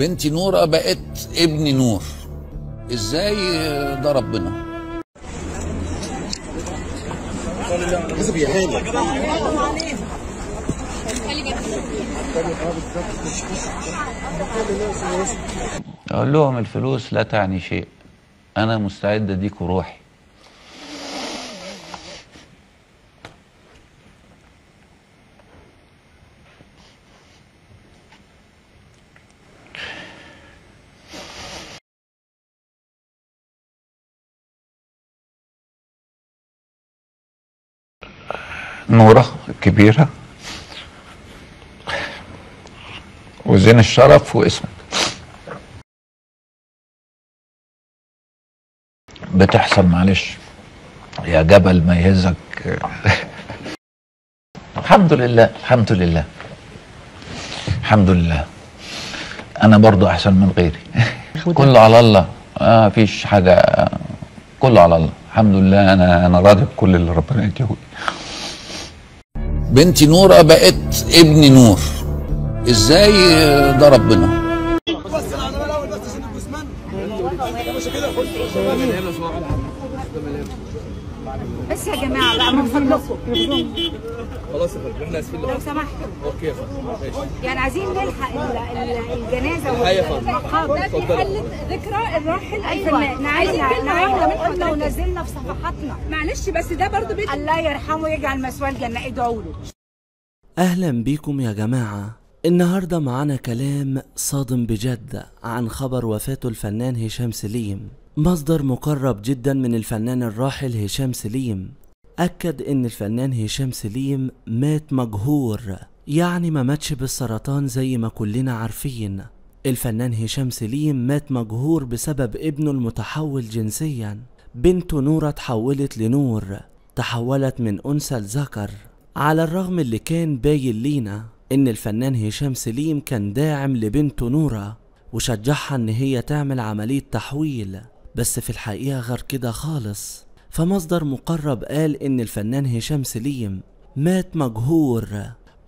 بنتي نوره بقت ابني نور ازاي ده ربنا اقول لهم الفلوس لا تعني شيء انا مستعد اديكوا روحي نورة كبيرة وزين الشرف واسمك بتحصل معلش يا جبل ما يهزك الحمد لله الحمد لله الحمد لله انا برضو احسن من غيري كله على الله ما آه فيش حاجه كله على الله الحمد لله انا انا راضي بكل اللي ربنا اديه بنتي نوره بقت ابن نور ازاي ده ربنا بس يا جماعه بقى ما نفرقكم خلاص يا فندم احنا اسفين لو سمحت اوكي يا فندم ماشي يعني عايزين نلحق الجنازه وال... يا فندم حاضر في حله ذكرى الراحل أيوة. الفنان نعم، عايزين نعم، كلمه نعم. واحده لو نزلنا في صفحاتنا معلش بس ده برضه بيت الله يرحمه يجعل مثواه الجنه ادعوا له اهلا بيكم يا جماعه النهارده معانا كلام صادم بجد عن خبر وفاة الفنان هشام سليم مصدر مقرب جدا من الفنان الراحل هشام سليم أكد إن الفنان هشام سليم مات مجهور يعني ما ماتش بالسرطان زي ما كلنا عارفين الفنان هشام سليم مات مجهور بسبب ابنه المتحول جنسيا بنته نورة تحولت لنور تحولت من أنثى لذكر على الرغم اللي كان باين لينا إن الفنان هشام سليم كان داعم لبنته نورة وشجعها إن هي تعمل عملية تحويل بس في الحقيقة غير كده خالص فمصدر مقرب قال إن الفنان هشام سليم مات مجهور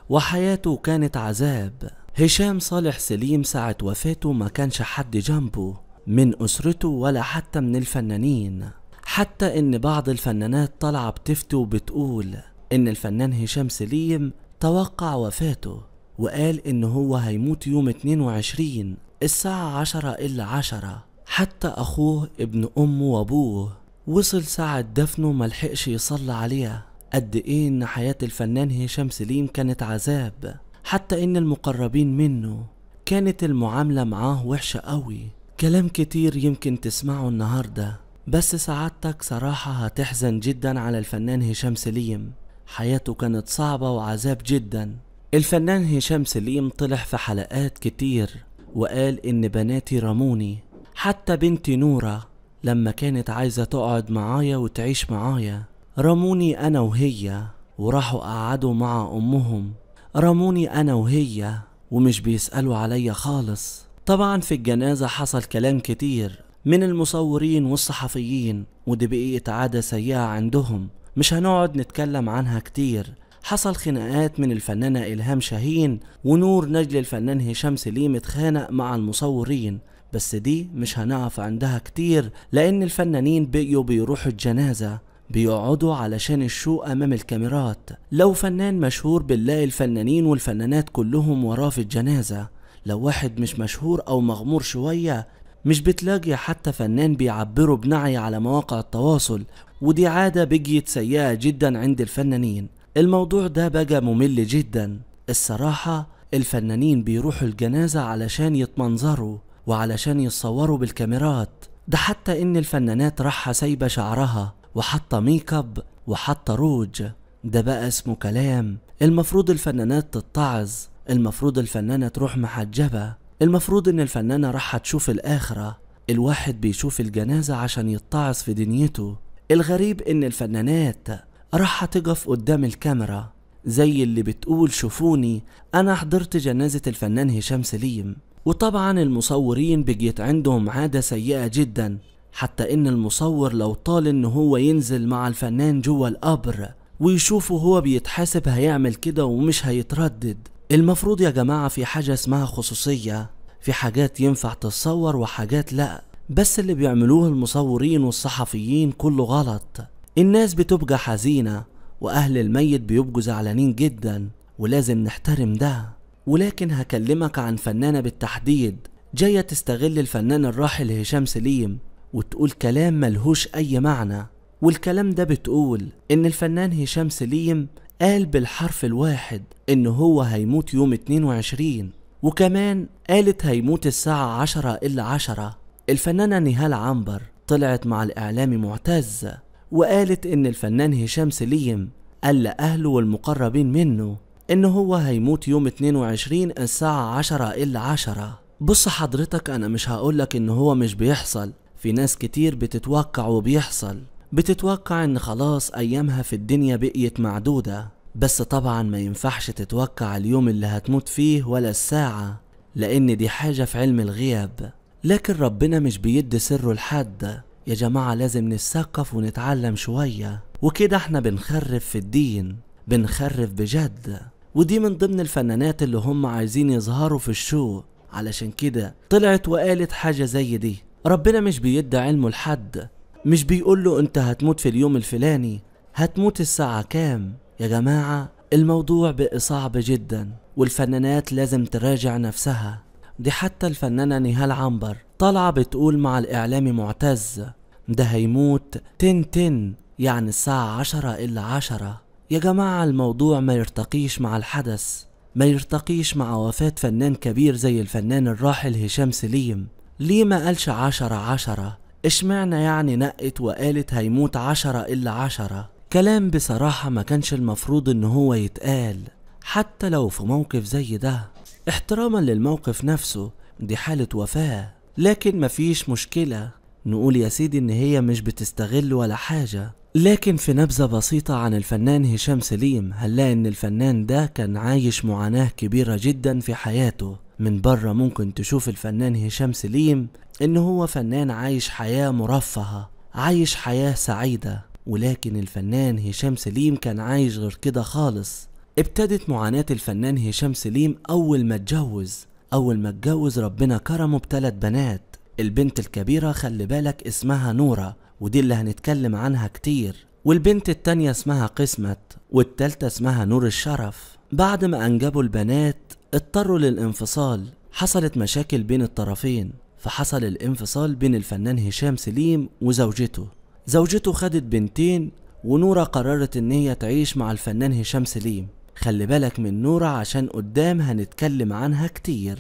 وحياته كانت عذاب هشام صالح سليم ساعة وفاته ما كانش حد جنبه من أسرته ولا حتى من الفنانين حتى إن بعض الفنانات طالعة بتفتي وبتقول إن الفنان هشام سليم توقع وفاته وقال إن هو هيموت يوم 22 الساعة 10 إلا 10 حتى أخوه ابن أمه وأبوه وصل ساعة دفنه ملحقش يصلى عليها قد ايه ان حياة الفنان هشام سليم كانت عذاب حتى ان المقربين منه كانت المعاملة معاه وحشة قوي كلام كتير يمكن تسمعه النهاردة بس سعادتك صراحة هتحزن جدا على الفنان هشام سليم حياته كانت صعبة وعذاب جدا الفنان هشام سليم طلع في حلقات كتير وقال ان بناتي رموني حتى بنتي نورة لما كانت عايزة تقعد معايا وتعيش معايا رموني أنا وهي وراحوا قعدوا مع أمهم رموني أنا وهي ومش بيسألوا عليا خالص طبعا في الجنازة حصل كلام كتير من المصورين والصحفيين ودي بقيت عادة سيئة عندهم مش هنقعد نتكلم عنها كتير حصل خناقات من الفنانة إلهام شاهين ونور نجل الفنان هشام سليم اتخانق مع المصورين بس دي مش هنقف عندها كتير لأن الفنانين بقيوا بيروحوا الجنازة بيقعدوا علشان الشو أمام الكاميرات لو فنان مشهور بنلاقي الفنانين والفنانات كلهم وراه في الجنازة لو واحد مش مشهور أو مغمور شوية مش بتلاقي حتى فنان بيعبروا بنعي على مواقع التواصل ودي عادة بقيت سيئة جدا عند الفنانين الموضوع ده بقى ممل جدا الصراحة الفنانين بيروحوا الجنازة علشان يتمنظروا وعلشان يصوروا بالكاميرات ده حتى ان الفنانات راحة سايبة شعرها وحاطة ميك اب وحاطة روج ده بقى اسمه كلام المفروض الفنانات تتعظ المفروض الفنانة تروح محجبة المفروض ان الفنانة راح تشوف الاخرة الواحد بيشوف الجنازة عشان يتعظ في دنيته الغريب ان الفنانات راح تقف قدام الكاميرا زي اللي بتقول شوفوني انا حضرت جنازة الفنان هشام سليم وطبعا المصورين بقيت عندهم عادة سيئة جدا حتى ان المصور لو طال ان هو ينزل مع الفنان جوه القبر ويشوفه هو بيتحاسب هيعمل كده ومش هيتردد المفروض يا جماعة في حاجة اسمها خصوصية في حاجات ينفع تتصور وحاجات لا بس اللي بيعملوه المصورين والصحفيين كله غلط الناس بتبقى حزينة وأهل الميت بيبقوا زعلانين جدا ولازم نحترم ده ولكن هكلمك عن فنانة بالتحديد جاية تستغل الفنان الراحل هشام سليم وتقول كلام ملهوش أي معنى والكلام ده بتقول إن الفنان هشام سليم قال بالحرف الواحد إن هو هيموت يوم 22 وكمان قالت هيموت الساعة 10 إلا 10 الفنانة نهال عنبر طلعت مع الإعلامي معتز وقالت إن الفنان هشام سليم قال لأهله والمقربين منه ان هو هيموت يوم 22 الساعة 10 الا 10 بص حضرتك انا مش هقولك ان هو مش بيحصل في ناس كتير بتتوقع وبيحصل بتتوقع ان خلاص ايامها في الدنيا بقيت معدودة بس طبعا ما ينفعش تتوقع اليوم اللي هتموت فيه ولا الساعة لان دي حاجة في علم الغياب لكن ربنا مش بيدي سره لحد يا جماعة لازم نتثقف ونتعلم شوية وكده احنا بنخرب في الدين بنخرب بجد ودي من ضمن الفنانات اللي هم عايزين يظهروا في الشو علشان كده طلعت وقالت حاجة زي دي ربنا مش بيدي علمه لحد مش بيقول له انت هتموت في اليوم الفلاني هتموت الساعة كام يا جماعة الموضوع بقى صعب جدا والفنانات لازم تراجع نفسها دي حتى الفنانة نهال عنبر طالعة بتقول مع الإعلامي معتز ده هيموت تن تن يعني الساعة عشرة إلا عشرة يا جماعة الموضوع ما يرتقيش مع الحدث ما يرتقيش مع وفاة فنان كبير زي الفنان الراحل هشام سليم ليه ما قالش عشرة عشرة اشمعنى يعني نقت وقالت هيموت عشرة إلا عشرة كلام بصراحة ما كانش المفروض ان هو يتقال حتى لو في موقف زي ده احتراما للموقف نفسه دي حالة وفاة لكن مفيش مشكلة نقول يا سيدي ان هي مش بتستغل ولا حاجة لكن في نبذة بسيطة عن الفنان هشام سليم هنلاقي ان الفنان ده كان عايش معاناة كبيرة جدا في حياته من بره ممكن تشوف الفنان هشام سليم ان هو فنان عايش حياة مرفهة عايش حياة سعيدة ولكن الفنان هشام سليم كان عايش غير كده خالص ابتدت معاناة الفنان هشام سليم أول ما اتجوز أول ما اتجوز ربنا كرمه بثلاث بنات البنت الكبيرة خلي بالك اسمها نورة ودي اللي هنتكلم عنها كتير والبنت التانية اسمها قسمت والتالتة اسمها نور الشرف بعد ما أنجبوا البنات اضطروا للانفصال حصلت مشاكل بين الطرفين فحصل الانفصال بين الفنان هشام سليم وزوجته زوجته خدت بنتين ونورة قررت ان هي تعيش مع الفنان هشام سليم خلي بالك من نورة عشان قدام هنتكلم عنها كتير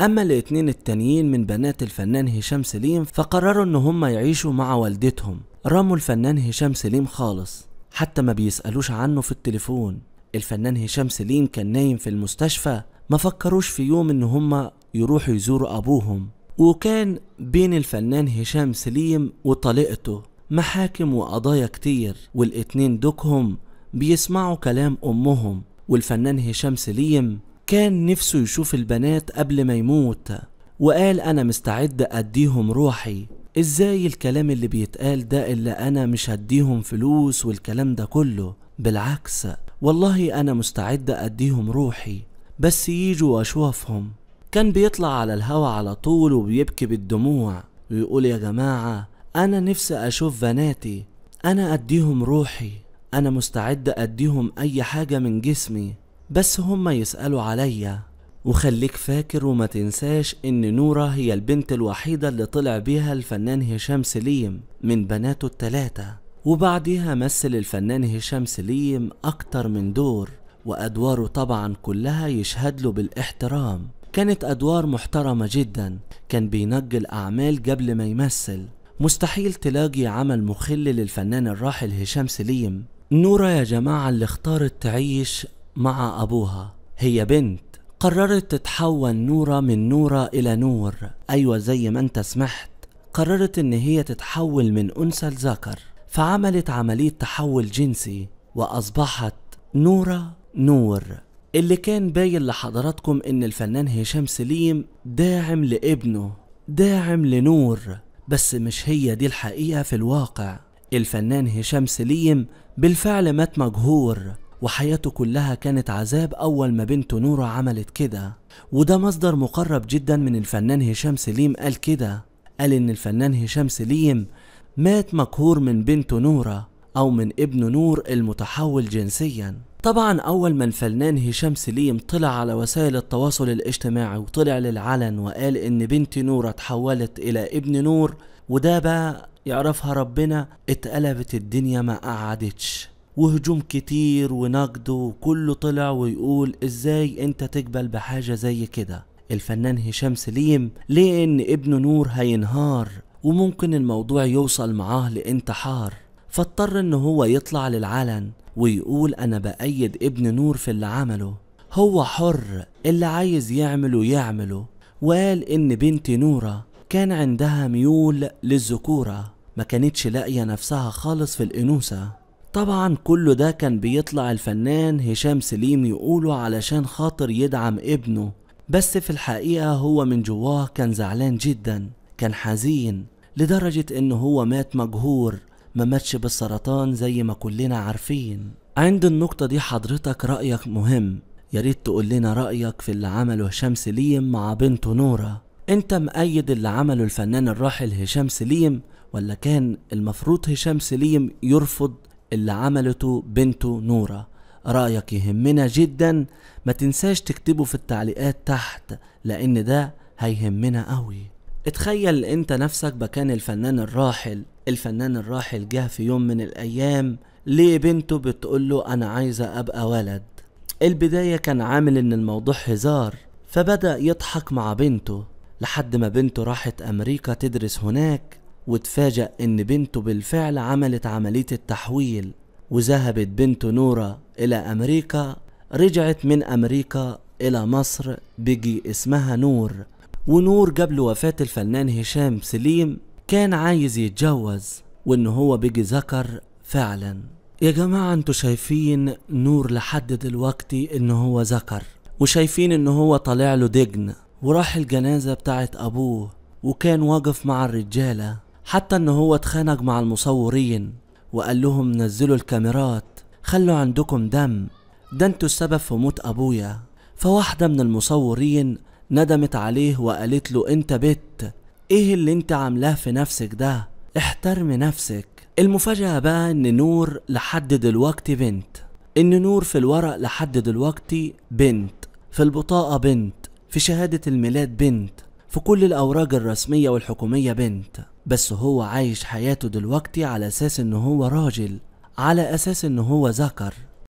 أما الاتنين التانيين من بنات الفنان هشام سليم فقرروا إن هم يعيشوا مع والدتهم رموا الفنان هشام سليم خالص حتى ما بيسألوش عنه في التليفون الفنان هشام سليم كان نايم في المستشفى ما فكروش في يوم إن هم يروحوا يزوروا أبوهم وكان بين الفنان هشام سليم وطليقته محاكم وقضايا كتير والاتنين دوكهم بيسمعوا كلام أمهم والفنان هشام سليم كان نفسه يشوف البنات قبل ما يموت وقال أنا مستعد أديهم روحي إزاي الكلام اللي بيتقال ده اللي أنا مش هديهم فلوس والكلام ده كله بالعكس والله أنا مستعد أديهم روحي بس يجوا وأشوفهم كان بيطلع على الهوا على طول وبيبكي بالدموع ويقول يا جماعة أنا نفسي أشوف بناتي أنا أديهم روحي أنا مستعد أديهم أي حاجة من جسمي بس هما يسألوا عليا وخليك فاكر وما تنساش ان نورة هي البنت الوحيدة اللي طلع بيها الفنان هشام سليم من بناته التلاتة وبعديها مثل الفنان هشام سليم اكتر من دور وادواره طبعا كلها يشهد له بالاحترام كانت ادوار محترمة جدا كان بينجل اعمال قبل ما يمثل مستحيل تلاقي عمل مخل للفنان الراحل هشام سليم نورة يا جماعة اللي اختارت تعيش مع أبوها هي بنت قررت تتحول نورة من نورة إلى نور أيوة زي ما أنت سمحت قررت إن هي تتحول من أنثى لذكر فعملت عملية تحول جنسي وأصبحت نورة نور اللي كان باين لحضراتكم إن الفنان هشام سليم داعم لابنه داعم لنور بس مش هي دي الحقيقة في الواقع الفنان هشام سليم بالفعل مات مجهور وحياته كلها كانت عذاب أول ما بنته نورة عملت كده وده مصدر مقرب جدا من الفنان هشام سليم قال كده قال إن الفنان هشام سليم مات مقهور من بنته نورة أو من ابن نور المتحول جنسيا طبعا أول ما الفنان هشام سليم طلع على وسائل التواصل الاجتماعي وطلع للعلن وقال إن بنت نورة تحولت إلى ابن نور وده بقى يعرفها ربنا اتقلبت الدنيا ما قعدتش وهجوم كتير ونقد وكله طلع ويقول ازاي انت تقبل بحاجة زي كده الفنان هشام سليم ليه ان ابنه نور هينهار وممكن الموضوع يوصل معاه لانتحار فاضطر ان هو يطلع للعلن ويقول انا بأيد ابن نور في اللي عمله هو حر اللي عايز يعمله يعمله وقال ان بنت نورة كان عندها ميول للذكورة ما كانتش لاقية نفسها خالص في الانوثة طبعا كل ده كان بيطلع الفنان هشام سليم يقوله علشان خاطر يدعم ابنه بس في الحقيقة هو من جواه كان زعلان جدا كان حزين لدرجة ان هو مات مجهور ما ماتش بالسرطان زي ما كلنا عارفين عند النقطة دي حضرتك رأيك مهم ياريت تقول لنا رأيك في اللي عمله هشام سليم مع بنته نورة انت مأيد اللي عمله الفنان الراحل هشام سليم ولا كان المفروض هشام سليم يرفض اللي عملته بنته نورة رأيك يهمنا جدا ما تنساش تكتبه في التعليقات تحت لأن ده هيهمنا قوي اتخيل انت نفسك مكان الفنان الراحل الفنان الراحل جه في يوم من الأيام ليه بنته بتقوله أنا عايزة أبقى ولد البداية كان عامل إن الموضوع هزار فبدأ يضحك مع بنته لحد ما بنته راحت أمريكا تدرس هناك واتفاجأ إن بنته بالفعل عملت عملية التحويل وذهبت بنته نورة إلى أمريكا رجعت من أمريكا إلى مصر بيجي اسمها نور ونور قبل وفاة الفنان هشام سليم كان عايز يتجوز وإن هو بيجي ذكر فعلا يا جماعة انتوا شايفين نور لحد دلوقتي إن هو ذكر وشايفين إن هو طالع له دجن وراح الجنازة بتاعت أبوه وكان واقف مع الرجالة حتى ان هو اتخانق مع المصورين وقال لهم نزلوا الكاميرات خلوا عندكم دم ده انتوا السبب في موت ابويا فواحدة من المصورين ندمت عليه وقالت له انت بت ايه اللي انت عاملاه في نفسك ده احترم نفسك المفاجأة بقى ان نور لحد دلوقتي بنت ان نور في الورق لحد دلوقتي بنت في البطاقة بنت في شهادة الميلاد بنت في كل الأوراق الرسمية والحكومية بنت بس هو عايش حياته دلوقتي على اساس ان هو راجل على اساس ان هو ذكر